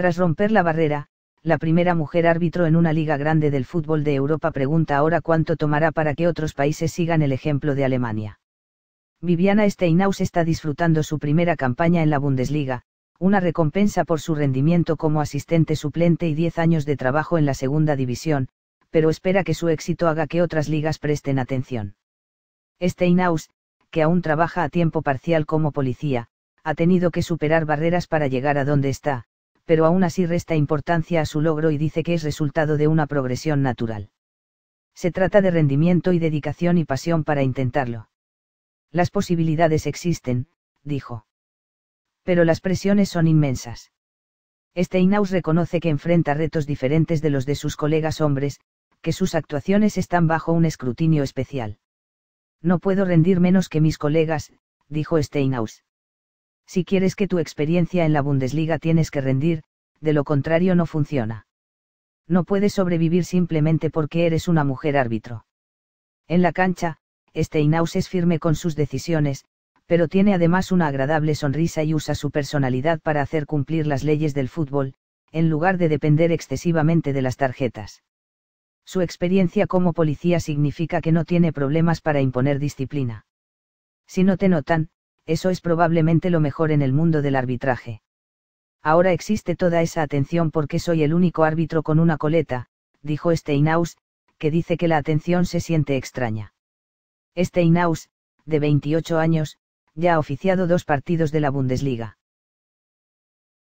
Tras romper la barrera, la primera mujer árbitro en una liga grande del fútbol de Europa pregunta ahora cuánto tomará para que otros países sigan el ejemplo de Alemania. Viviana Steinhaus está disfrutando su primera campaña en la Bundesliga, una recompensa por su rendimiento como asistente suplente y 10 años de trabajo en la segunda división, pero espera que su éxito haga que otras ligas presten atención. Steinhaus, que aún trabaja a tiempo parcial como policía, ha tenido que superar barreras para llegar a donde está, pero aún así resta importancia a su logro y dice que es resultado de una progresión natural. Se trata de rendimiento y dedicación y pasión para intentarlo. Las posibilidades existen, dijo. Pero las presiones son inmensas. Steinhaus reconoce que enfrenta retos diferentes de los de sus colegas hombres, que sus actuaciones están bajo un escrutinio especial. No puedo rendir menos que mis colegas, dijo Steinhaus si quieres que tu experiencia en la Bundesliga tienes que rendir, de lo contrario no funciona. No puedes sobrevivir simplemente porque eres una mujer árbitro. En la cancha, Steinaus es firme con sus decisiones, pero tiene además una agradable sonrisa y usa su personalidad para hacer cumplir las leyes del fútbol, en lugar de depender excesivamente de las tarjetas. Su experiencia como policía significa que no tiene problemas para imponer disciplina. Si no te notan, eso es probablemente lo mejor en el mundo del arbitraje. Ahora existe toda esa atención porque soy el único árbitro con una coleta, dijo Steinhaus, que dice que la atención se siente extraña. Steinhaus, de 28 años, ya ha oficiado dos partidos de la Bundesliga.